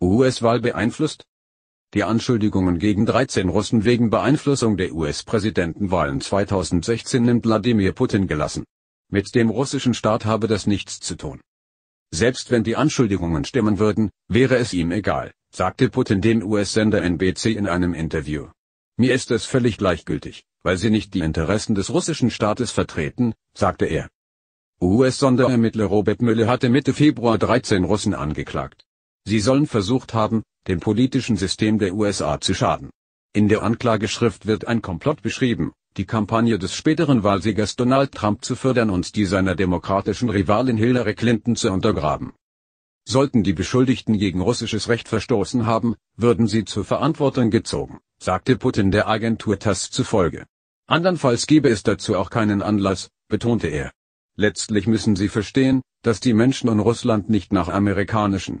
US-Wahl beeinflusst? Die Anschuldigungen gegen 13 Russen wegen Beeinflussung der US-Präsidentenwahlen 2016 nimmt Wladimir Putin gelassen. Mit dem russischen Staat habe das nichts zu tun. Selbst wenn die Anschuldigungen stimmen würden, wäre es ihm egal, sagte Putin dem US-Sender NBC in einem Interview. Mir ist es völlig gleichgültig, weil sie nicht die Interessen des russischen Staates vertreten, sagte er. US-Sonderermittler Robert Müller hatte Mitte Februar 13 Russen angeklagt, Sie sollen versucht haben, dem politischen System der USA zu schaden. In der Anklageschrift wird ein Komplott beschrieben, die Kampagne des späteren Wahlsiegers Donald Trump zu fördern und die seiner demokratischen Rivalin Hillary Clinton zu untergraben. Sollten die Beschuldigten gegen russisches Recht verstoßen haben, würden sie zur Verantwortung gezogen, sagte Putin der Agentur TASS zufolge. Andernfalls gebe es dazu auch keinen Anlass, betonte er. Letztlich müssen sie verstehen, dass die Menschen in Russland nicht nach amerikanischen,